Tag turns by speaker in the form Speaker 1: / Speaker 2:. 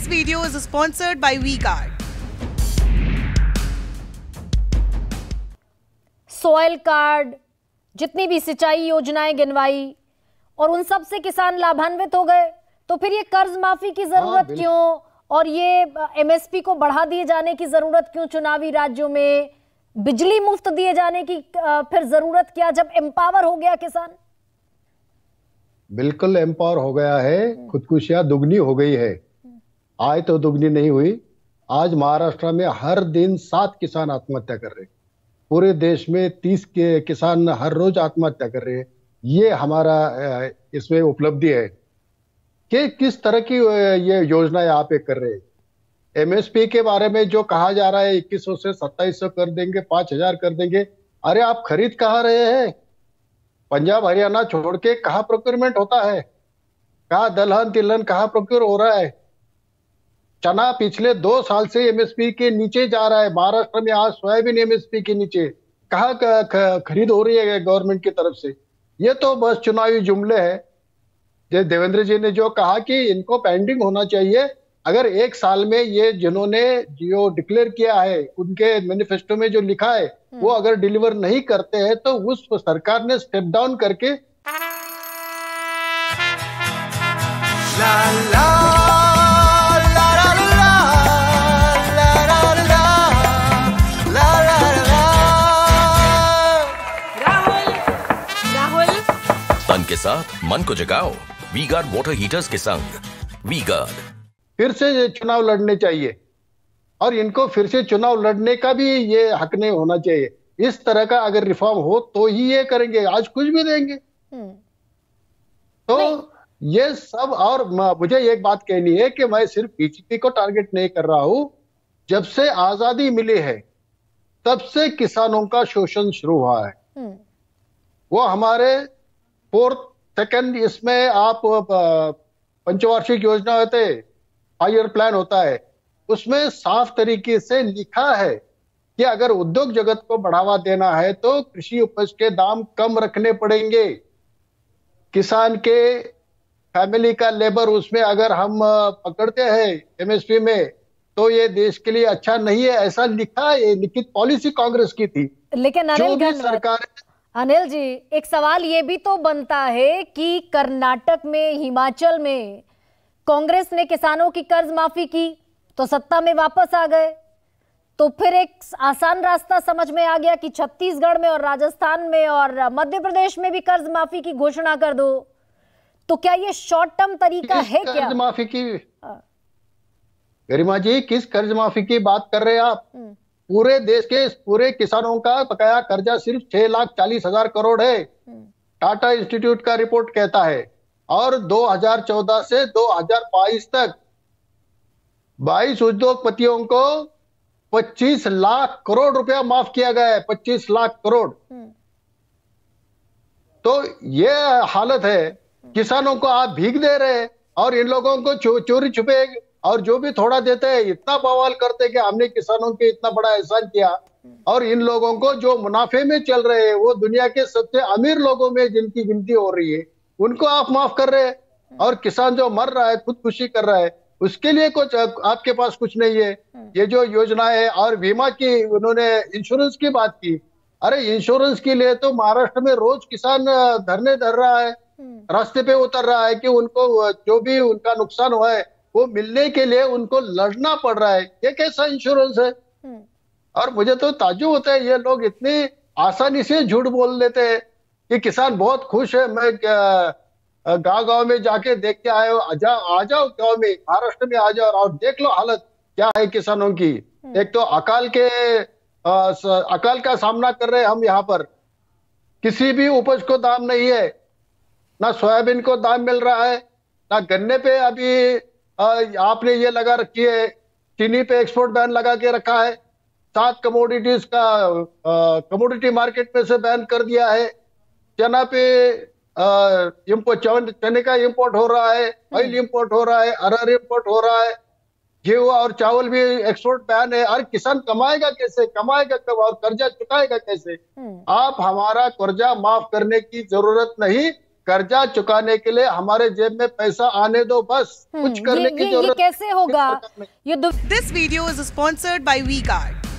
Speaker 1: This video is sponsored by WeGuard. Soil card जितनी भी सिंचाई योजनाएं गिनवाई और उन सब से किसान लाभान्वित हो गए तो फिर ये कर्ज माफी की हाँ, जरूरत क्यों और ये एमएसपी को बढ़ा दिए जाने की जरूरत क्यों चुनावी राज्यों में बिजली मुफ्त दिए जाने की फिर जरूरत क्या जब एम्पावर हो गया किसान
Speaker 2: बिल्कुल एम्पावर हो गया है खुदकुशियां दुगनी हो गई है आय तो दुगनी नहीं हुई आज महाराष्ट्र में हर दिन सात किसान आत्महत्या कर रहे पूरे देश में तीस के किसान हर रोज आत्महत्या कर रहे हैं ये हमारा इसमें उपलब्धि है कि किस तरह की ये योजनाएं आप एक कर रहे हैं एमएसपी के बारे में जो कहा जा रहा है इक्कीस सौ से सत्ताईस सौ कर देंगे पांच हजार कर देंगे अरे आप खरीद कहाँ रहे हैं पंजाब हरियाणा छोड़ के कहाँ प्रोक्योरमेंट होता है कहाँ दलहन तिलहन कहाँ प्रोक्योर हो रहा है चना पिछले दो साल से एमएसपी के नीचे जा रहा है महाराष्ट्र में आज सोयाबीन एमएसपी के नीचे कहा खरीद हो रही है गवर्नमेंट की तरफ से ये तो बस चुनावी जुमले है देवेंद्र जी ने जो कहा कि इनको पेंडिंग होना चाहिए अगर एक साल में ये जिन्होंने जो डिक्लेयर किया है उनके मैनिफेस्टो में जो लिखा है वो हम्म। अगर डिलीवर नहीं करते हैं तो उस सरकार ने स्टेप डाउन करके के साथ मन को जगाओ वी गार्ड वॉटर हीटर्स के संग वी गार्ड फिर से चुनाव लड़ने चाहिए और इनको फिर से चुनाव लड़ने का भी ये हक नहीं होना चाहिए इस तरह का अगर रिफॉर्म हो तो ही ये करेंगे आज कुछ भी देंगे हम्म। तो ये सब और मुझे एक बात कहनी है कि मैं सिर्फ बीजेपी को टारगेट नहीं कर रहा हूं जब से आजादी मिली है तब से किसानों का शोषण शुरू हुआ है हम्म। वो हमारे फोर्थ सेकंड इसमें आप पंचवार्षिक योजना होते फाइव ईयर प्लान होता है उसमें साफ तरीके से लिखा है कि अगर उद्योग जगत को बढ़ावा देना है तो कृषि उपज के दाम कम रखने पड़ेंगे किसान के फैमिली का लेबर उसमें अगर हम पकड़ते हैं एमएसपी में तो ये देश के लिए अच्छा नहीं है ऐसा लिखा है लिखित पॉलिसी कांग्रेस की थी
Speaker 1: लेकिन जो भी सरकार अनिल जी एक सवाल ये भी तो बनता है कि कर्नाटक में हिमाचल में कांग्रेस ने किसानों की कर्ज माफी की तो सत्ता में वापस आ गए तो फिर एक आसान रास्ता समझ में आ गया कि छत्तीसगढ़ में और राजस्थान में और मध्य प्रदेश में भी कर्ज माफी की घोषणा कर दो तो क्या ये शॉर्ट टर्म तरीका है कर्ज क्या माफी
Speaker 2: की हाँ। गरिमा जी किस कर्ज माफी की बात कर रहे हैं आप पूरे देश के पूरे किसानों का बकाया कर्जा सिर्फ छह लाख चालीस हजार करोड़ है हम्म। टाटा इंस्टीट्यूट का रिपोर्ट कहता है और 2014 से 2022 तक 22 उद्योगपतियों को 25 लाख करोड़ रुपया माफ किया गया है 25 लाख करोड़ हम्म। तो ये हालत है हम्म। किसानों को आप भीख दे रहे हैं और इन लोगों को चोरी छुपे और जो भी थोड़ा देते हैं इतना बवाल करते कि हमने किसानों के इतना बड़ा एहसान किया और इन लोगों को जो मुनाफे में चल रहे हैं वो दुनिया के सबसे अमीर लोगों में जिनकी गिनती हो रही है उनको आप माफ कर रहे हैं और किसान जो मर रहा है खुदकुशी कर रहा है उसके लिए कुछ आपके पास कुछ नहीं है ये जो योजना है और बीमा की उन्होंने इंश्योरेंस की बात की अरे इंश्योरेंस के लिए तो महाराष्ट्र में रोज किसान धरने धर रहा है रास्ते पे उतर रहा है कि उनको जो भी उनका नुकसान हुआ है वो मिलने के लिए उनको लड़ना पड़ रहा है ये कैसा इंश्योरेंस है हम्म। और मुझे तो ताजुब होता है ये लोग इतनी आसानी से झूठ बोल लेते हैं कि किसान बहुत खुश है मैं गांव गांव में जाके देख के आए आ जाओ आ जाओ गांव में महाराष्ट्र में आ जाओ और देख लो हालत क्या है किसानों की हम्म। एक तो अकाल के आ, अकाल का सामना कर रहे हैं हम यहाँ पर किसी भी उपज को दाम नहीं है ना सोयाबीन को दाम मिल रहा है ना गन्ने पे अभी आपने ये लगा रखी है चीनी पे एक्सपोर्ट बैन लगा के रखा है सात कमोडिटीज का कमोडिटी मार्केट में से बैन कर दिया है चना पे इम्पोर्ट चने का इम्पोर्ट हो रहा है ऑयल इम्पोर्ट हम्म। हो रहा है अरहर इम्पोर्ट हो रहा है गेहूं और चावल भी एक्सपोर्ट बैन है और किसान कमाएगा कैसे कमाएगा कब और कर्जा चुकाएगा कैसे हम्म। आप हमारा कर्जा माफ करने की जरूरत नहीं कर्जा चुकाने के लिए हमारे जेब में पैसा आने दो बस
Speaker 1: हम्म, कुछ करने ये, की जरूरत कैसे होगा ये this video is sponsored by V card